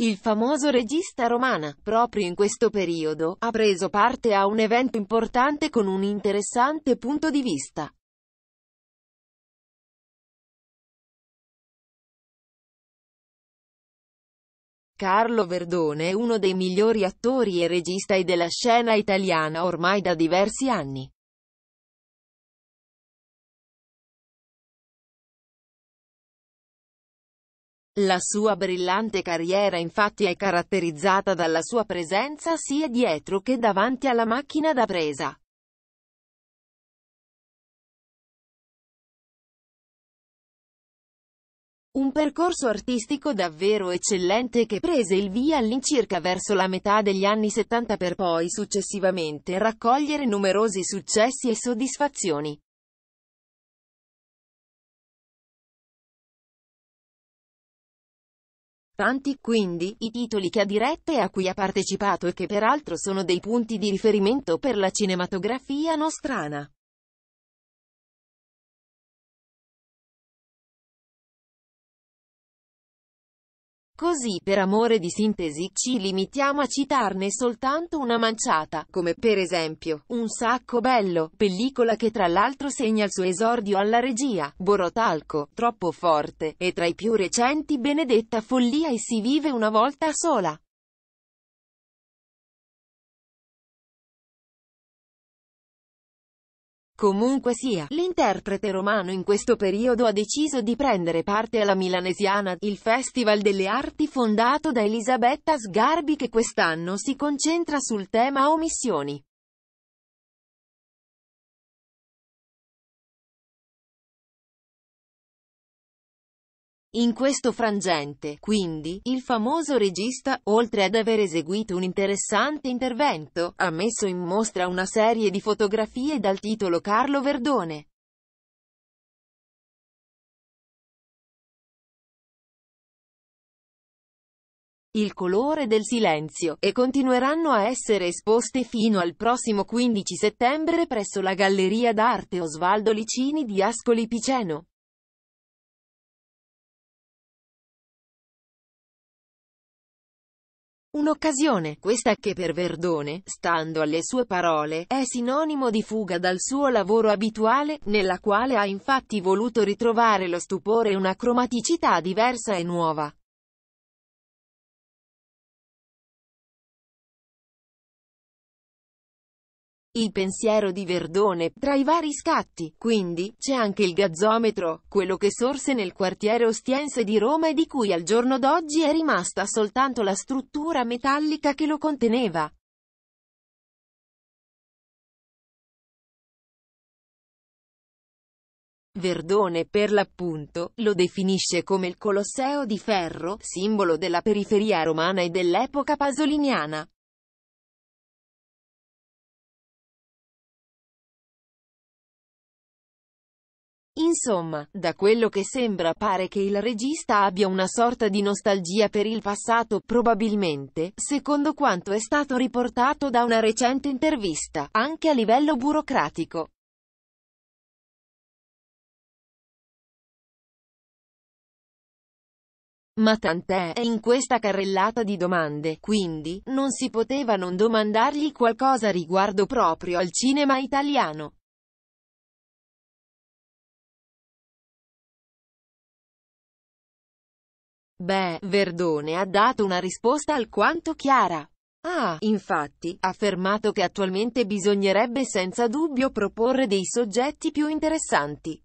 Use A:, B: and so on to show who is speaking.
A: Il famoso regista romana, proprio in questo periodo, ha preso parte a un evento
B: importante con un interessante punto di vista. Carlo Verdone è uno dei migliori attori e registi della scena italiana ormai da diversi anni. La sua brillante carriera
C: infatti è caratterizzata dalla sua presenza sia dietro che davanti alla macchina da
B: presa. Un percorso artistico davvero eccellente che
A: prese il via all'incirca verso la metà degli anni 70 per poi successivamente
B: raccogliere numerosi successi e soddisfazioni. Tanti quindi,
C: i titoli che ha diretto e a cui ha partecipato e che peraltro sono dei punti di riferimento per la
B: cinematografia nostrana. Così, per amore
A: di sintesi, ci limitiamo a citarne soltanto una manciata, come per esempio, Un sacco bello, pellicola che tra l'altro segna il suo esordio alla regia, Borotalco, Troppo forte, e tra i più recenti Benedetta follia e Si vive una
C: volta
B: sola. Comunque sia, l'interprete romano in questo periodo
A: ha deciso di prendere parte alla Milanesiana, il Festival delle Arti fondato da
B: Elisabetta Sgarbi che quest'anno si concentra sul tema omissioni. In questo frangente, quindi, il famoso
A: regista, oltre ad aver eseguito un interessante intervento, ha messo in mostra una
B: serie di fotografie dal titolo Carlo Verdone. il colore del silenzio, e continueranno a essere esposte fino al prossimo 15 settembre presso la Galleria d'Arte Osvaldo Licini di Ascoli Piceno. Un'occasione, questa che per Verdone, stando alle sue parole,
A: è sinonimo di fuga dal suo lavoro abituale, nella quale ha infatti voluto
B: ritrovare lo stupore e una cromaticità diversa e nuova. il pensiero di Verdone, tra i vari scatti, quindi, c'è anche il gazzometro,
A: quello che sorse nel quartiere ostiense di Roma e di cui al giorno d'oggi è rimasta soltanto
B: la struttura metallica che lo conteneva. Verdone per
C: l'appunto, lo definisce come il Colosseo di ferro, simbolo della periferia
B: romana e dell'epoca pasoliniana. Insomma, da
A: quello che sembra pare che il regista abbia una sorta di nostalgia per il passato, probabilmente, secondo quanto è stato riportato da una recente intervista,
C: anche
B: a livello burocratico. Ma tant'è, è in questa carrellata
C: di domande, quindi, non si poteva non domandargli qualcosa riguardo proprio
B: al cinema italiano. Beh, Verdone ha dato una
A: risposta alquanto chiara. Ha, ah, infatti, affermato che attualmente bisognerebbe
B: senza dubbio proporre dei soggetti più interessanti.